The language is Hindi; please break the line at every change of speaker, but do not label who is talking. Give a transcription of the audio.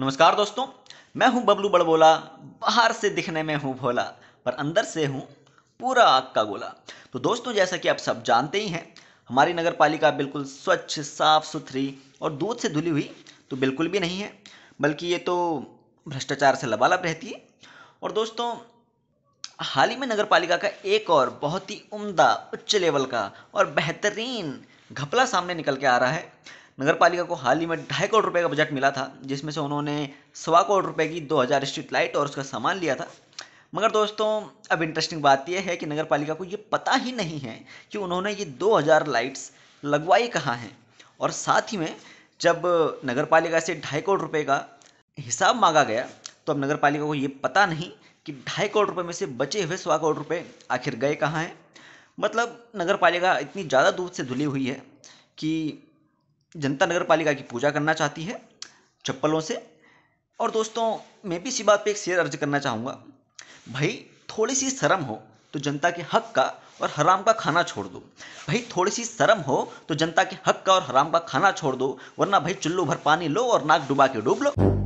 नमस्कार दोस्तों मैं हूं बबलू बड़बोला बाहर से दिखने में हूं भोला पर अंदर से हूं पूरा आग का गोला तो दोस्तों जैसा कि आप सब जानते ही हैं हमारी नगर पालिका बिल्कुल स्वच्छ साफ सुथरी और दूध से धुली हुई तो बिल्कुल भी नहीं है बल्कि ये तो भ्रष्टाचार से लबालब रहती है और दोस्तों हाल ही में नगर पालिका का एक और बहुत ही उम्दा उच्च लेवल का और बेहतरीन घपला सामने निकल के आ रहा है नगर पालिका को हाल ही में ढाई करोड़ रुपए का बजट मिला था जिसमें से उन्होंने सवा करोड़ रुपए की 2000 स्ट्रीट लाइट और उसका सामान लिया था मगर दोस्तों अब इंटरेस्टिंग बात यह है कि नगर पालिका को ये पता ही नहीं है कि उन्होंने ये 2000 लाइट्स लगवाई कहाँ हैं और साथ ही में जब नगर पालिका से ढाई करोड़ रुपये का हिसाब मांगा गया तो अब नगर पालिका को ये पता नहीं कि ढाई करोड़ रुपये में से बचे हुए सवा करोड़ रुपये आखिर गए कहाँ हैं मतलब नगर पालिका इतनी ज़्यादा दूध से धुली हुई है कि जनता नगर पालिका की पूजा करना चाहती है चप्पलों से और दोस्तों मैं भी इसी बात पे एक शेयर अर्ज करना चाहूँगा भाई थोड़ी सी शर्म हो तो जनता के हक का और हराम का खाना छोड़ दो भाई थोड़ी सी शर्म हो तो जनता के हक का और हराम का खाना छोड़ दो वरना भाई चुल्लू भर पानी लो और नाक डुबा के डूब लो